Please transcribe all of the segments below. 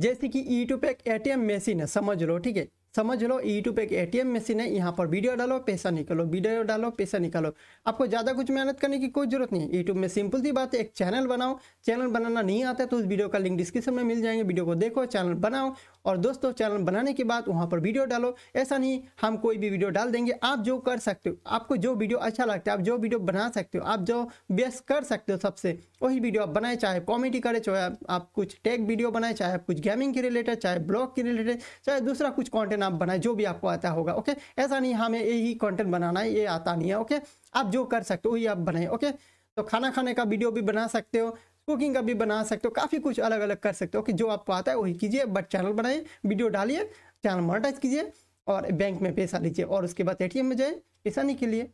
जैसे कि ई e to पे एक एम मशीन है समझ लो ठीक है समझ लो ई e टू पे एक एटीएम मशीन है यहाँ पर वीडियो डालो पैसा निकालो वीडियो डालो पैसा निकालो आपको ज़्यादा कुछ मेहनत करने की कोई जरूरत नहीं है यूट्यूब e में सिंपल सी बात है एक चैनल बनाओ चैनल बनाना नहीं आता तो उस वीडियो का लिंक डिस्क्रिप्शन में मिल जाएंगे वीडियो को देखो चैनल बनाओ और दोस्तों चैनल बनाने के बाद वहाँ पर वीडियो डालो ऐसा नहीं हम कोई भी वीडियो डाल देंगे आप जो कर सकते हो आपको जो वीडियो अच्छा लगता है आप जो वीडियो बना सकते हो आप जो बेस्ट कर सकते हो सबसे वही वीडियो आप बनाए चाहे कॉमेडी करें चाहे आप कुछ टेक वीडियो बनाए चाहे आप कुछ गेमिंग के रिलेटेड चाहे ब्लॉग के रिलेटेड चाहे दूसरा कुछ कॉन्टेंट आप बनाए जो भी आपको आता होगा ओके ऐसा नहीं हमें यही कॉन्टेंट बनाना है ये आता नहीं है ओके आप जो कर सकते हो वही आप बनाए ओके तो खाना खाने का वीडियो भी बना सकते हो कुकिंग का भी बना सकते हो काफ़ी कुछ अलग अलग कर सकते हो कि जो आपको आता है वही कीजिए बट चैनल बनाइए वीडियो डालिए चैनल मोनिटाइज कीजिए और बैंक में पैसा लीजिए और उसके बाद एटीएम में जाए पैसा नहीं के लिए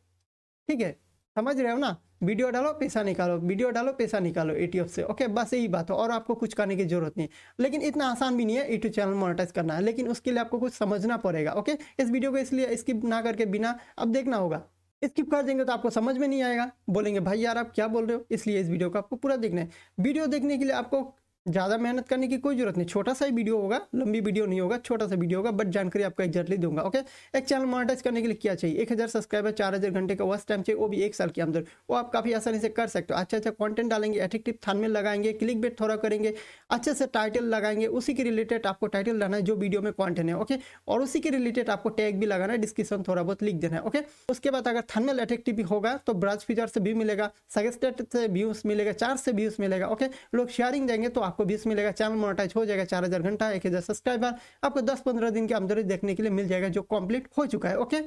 ठीक है समझ रहे हो ना वीडियो डालो पैसा निकालो वीडियो डालो पैसा निकालो यूट्यूब से ओके बस यही बात हो और आपको कुछ करने की जरूरत नहीं लेकिन इतना आसान भी नहीं है यूट्यूब चैनल मोनेटाइज करना है लेकिन उसके लिए आपको कुछ समझना पड़ेगा ओके इस वीडियो को इसलिए स्किप ना करके बिना अब देखना होगा स्किप कर देंगे तो आपको समझ में नहीं आएगा बोलेंगे भाई यार आप क्या बोल रहे हो इसलिए इस वीडियो को आपको पूरा देखना है वीडियो देखने के लिए आपको ज़्यादा मेहनत करने की कोई जरूरत नहीं छोटा सा ही वीडियो होगा लंबी वीडियो नहीं होगा छोटा सा वीडियो होगा बट जानकारी आपको एक्जैक्टली दूंगा ओके एक चैनल मोनिटाइज करने के लिए क्या चाहिए एक हज़ार सब्सक्राइबर चार हज़ार घंटे का वॉच टाइम चाहिए वो भी एक साल के अंदर वो आप काफ़ी आसानी से कर सकते हो अच्छा अच्छा कॉन्टेंट डालेंगे एट्रेक्टिव थान में लगाएंगे क्लिक बेट थोड़ा करेंगे अच्छे से टाइटल लगाएंगे उसी के रिलेटेड आपको टाइटल लाना है जो वीडियो में कॉन्टेंट है ओके और उसी के रिलेटेड आपको टैग भी लगाना है डिस्क्रिप्शन थोड़ा बहुत लिख देना है ओके उसके बाद अगर थनमेल एटेक्टिव होगा तो ब्रांच फीचर से व्यू मिलेगा सजेस्टेड से व्यूज मिलेगा चार से व्यूज मिलेगा ओके लोग शेयरिंग देंगे तो आप आपको बीस मिलेगा चैनल मोनोटाइज हो जाएगा चार हज़ार घंटा एक हज़ार सब्सक्राइबर आपको दस पंद्रह दिन की आमदनी देखने के लिए मिल जाएगा जो कंप्लीट हो चुका है ओके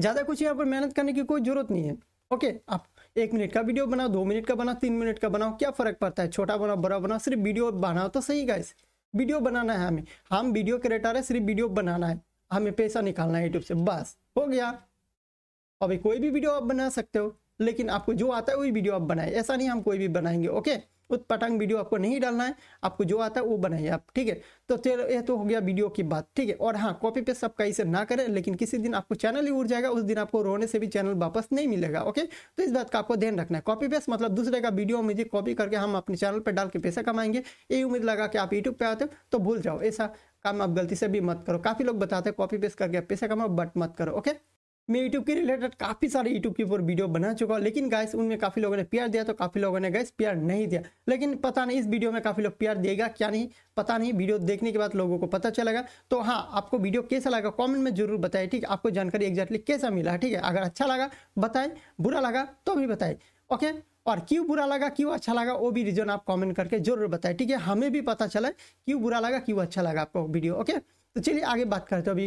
ज़्यादा कुछ यहाँ पर मेहनत करने की कोई ज़रूरत नहीं है ओके आप एक मिनट का वीडियो बनाओ दो मिनट का बनाओ तीन मिनट का बनाओ क्या फ़र्क पड़ता है छोटा बनाओ बड़ा बनाओ सिर्फ वीडियो बनाओ तो सही गाइस वीडियो बनाना है हमें हम वीडियो क्रिएटर है सिर्फ वीडियो बनाना है हमें पैसा निकालना है यूट्यूब से बस हो गया अभी कोई भी वीडियो आप बना सकते हो लेकिन आपको जो आता है वही वीडियो आप बनाए ऐसा नहीं हम कोई भी बनाएंगे ओके उत्पटांग वीडियो आपको नहीं डालना है आपको जो आता है वो बनाइए आप ठीक है तो चलो यह तो हो गया वीडियो की बात ठीक है और हाँ कॉपी पेस्ट आप कहीं से ना करें लेकिन किसी दिन आपको चैनल ही उड़ जाएगा उस दिन आपको रोने से भी चैनल वापस नहीं मिलेगा ओके तो इस बात का आपको ध्यान रखना है कॉपी पेस्ट मतलब दूसरे का वीडियो मुझे कॉपी करके हम अपने चैनल पर डाल के पैसा कमाएंगे यही उम्मीद लगा कि आप यूट्यूब पर आते हो तो भूल जाओ ऐसा काम आप गलती से भी मत करो काफ़ी लोग बताते हैं कॉपी पेस्ट करके पैसा कमाओ बट मत करो ओके मैं यूट्यूब के रिलेटेड काफ़ी सारे यूट्यूब के ऊपर वीडियो बना चुका हूँ लेकिन गाइस उनमें काफ़ी लोगों ने प्यार दिया तो काफ़ी लोगों ने गाइस प्यार नहीं दिया लेकिन पता नहीं इस वीडियो में काफ़ी लोग प्यार देगा क्या नहीं पता नहीं वीडियो देखने के बाद लोगों को पता चलेगा तो हाँ आपको वीडियो कैसा लगा कॉमेंट में जरूर बताए ठीक आपको जानकारी एग्जैक्टली कैसा मिला ठीक है अगर अच्छा लगा बताए बुरा लगा तो भी बताए ओके और क्यों बुरा लगा क्यों अच्छा लगा वो भी रीज़न आप कमेंट करके जरूर बताएं ठीक है हमें भी पता चला क्यों बुरा लगा क्यों अच्छा लगा आपको वीडियो ओके तो चलिए आगे बात करते हो अभी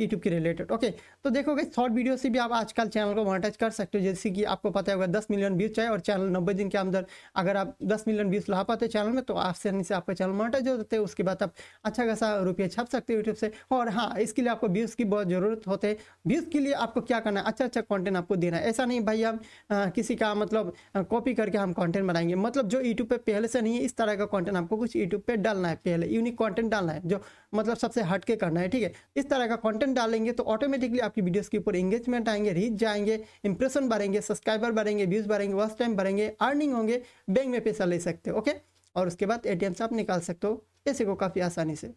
यूट्यूब के रिलेटेड ओके तो देखोगे शॉर्ट वीडियो से भी आप आजकल चैनल को मोनेटाइज कर सकते हो जैसे कि आपको पता होगा दस मिलियन व्यूज चाहिए और चैनल नब्बे दिन के अंदर अगर आप दस मिलियन व्यूज ला पाते चैनल में तो आसानी से आपका चैनल मोनेटाइज हो जाते हैं उसके बाद आप अच्छा खासा रुपये छाप सकते हो यूट्यूब से और हाँ इसके लिए आपको व्यूज़ की बहुत ज़रूरत होते हैं व्यूज़ के लिए आपको क्या करना है अच्छा अच्छा कॉन्टेंट आपको देना है ऐसा नहीं भाई हम किसी का मतलब कॉपी करके हम कॉन्टेंट बनाएंगे मतलब जो यूट्यूब पर पहले से नहीं है इस तरह का कॉन्टेंट आपको कुछ यूट्यूब पर डालना है पहले यूनिक कॉन्टेंट डालना है जो मतलब सबसे हटके करना है ठीक है इस तरह का कंटेंट डालेंगे तो ऑटोमेटिकली आपकी वीडियोस के ऊपर एंगेजमेंट आएंगे रीच जाएंगे इंप्रेशन बढ़ेंगे सब्सक्राइबर बढ़ेंगे व्यूज बढ़ेंगे वर्स्ट टाइम बढ़ेंगे अर्निंग होंगे बैंक में पैसा ले सकते हो ओके और उसके बाद ए से आप निकाल सकते हो ऐसे को काफ़ी आसानी से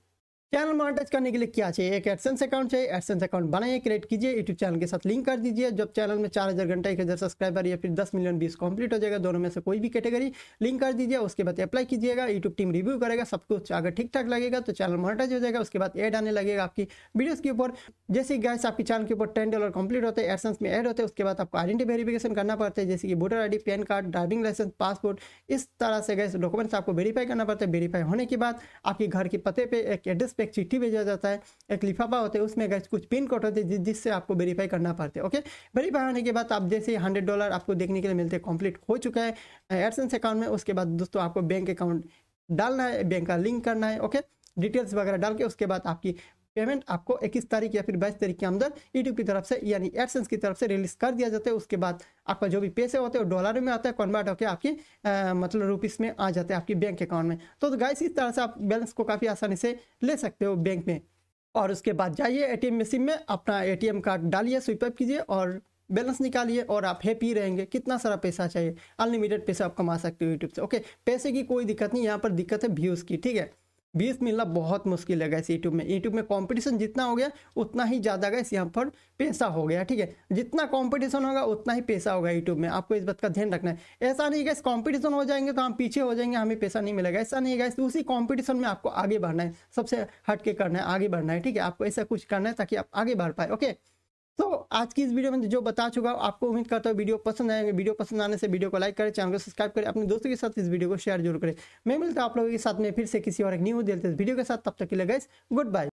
चैनल मोनेटाइज करने के लिए क्या चाहिए एक एडसेंस अकाउंट चाहिए एडसेंस अकाउंट बनाइए क्रिएट कीजिए यूट्यूब चैनल के साथ लिंक कर दीजिए जब चैनल में चार हज़ार घंटा एक हज़ार सब्सक्राइबर या फिर दस मिलियन बीस कंप्लीट हो जाएगा दोनों में से कोई भी कैटेगरी लिंक कर दीजिए उसके बाद अप्लाई कीजिएगा यूट्यूब टीम रिव्यू करेगा सब कुछ अगर ठीक ठाक लगेगा तो चैनल मोनेटाइज हो जाएगा उसके बाद एड आने लगेगा आपकी वीडियोज़ के ऊपर जैसे गैस आपके चैनल के ऊपर टेन डॉलर कंप्लीट होते हैं एडसेंस में एड होते हैं उसके बाद आपको आइडेंटी वेरीफिकेशन करना पड़ता है जैसे कि voter I PAN card driving licence passport इस तरह से गैस डॉक्यूमेंट्स आपको वेरीफाई करना पड़ता है वेरीफाई होने के बाद आपके घर के पते पर एक एड्रेस पर एक चिट्ठी भेजा जाता है एक लिफाफा होता है उसमें गैस कुछ पिन कोड होते हैं जिससे आपको वेरीफाई करना पड़ता है ओके वेरीफाई होने के बाद आप जैसे हंड्रेड डॉलर आपको देखने के लिए मिलते हैं कंप्लीट हो चुका है एडसेंस uh, अकाउंट में उसके बाद दोस्तों आपको बैंक अकाउंट डालना है बैंक का लिंक करना है ओके डिटेल्स वगैरह डाल के उसके बाद आपकी पेमेंट आपको इक्कीस तारीख या फिर बाईस तारीख के अंदर यूट्यूब e की तरफ से यानी एडसेंस की तरफ से रिलीज कर दिया जाता है उसके बाद आपका जो भी पैसे होते हैं वो डॉलर में आता है कन्वर्ट होकर आपकी मतलब रुपीस में आ जाते हैं आपके बैंक अकाउंट में तो, तो गाइस इस तरह से आप बैलेंस को काफ़ी आसानी से ले सकते हो बैंक में और उसके बाद जाइए एम मशीन में अपना एम कार्ड डालिए स्वीपअप कीजिए और बैलेंस निकालिए और आप हैप्पी रहेंगे कितना सारा पैसा चाहिए अनलिमिटेड पैसा आप कमा सकते हो यूट्यूब से ओके पैसे की कोई दिक्कत नहीं यहाँ पर दिक्कत है व्यूज़ की ठीक है बीस मिलना बहुत मुश्किल है गैस यूट्यूब में यूट्यूब में कंपटीशन जितना हो गया उतना ही ज़्यादा गैस यहाँ पर पैसा हो गया ठीक है जितना कंपटीशन होगा उतना ही पैसा होगा यूट्यूब में आपको इस बात का ध्यान रखना है ऐसा नहीं गैस कंपटीशन हो जाएंगे तो हम पीछे हो जाएंगे हमें पैसा नहीं मिलेगा ऐसा नहीं गैस उसी कॉम्पिटिशन में आपको आगे बढ़ना है सबसे हट के करना है आगे बढ़ना है ठीक है आपको ऐसा कुछ करना है ताकि आप आगे बढ़ पाए ओके तो आज की इस वीडियो में जो बता चुका हूँ आपको उम्मीद करता हूँ वीडियो पसंद आएंगे वीडियो पसंद आने से वीडियो को लाइक करें चैनल को सब्सक्राइब करें अपने दोस्तों के साथ इस वीडियो को शेयर जरूर करें मैं मिलता हूँ आप लोगों के साथ में फिर से किसी और एक न्यू दिलते वीडियो के साथ तब तक के लिए गए गुड बाय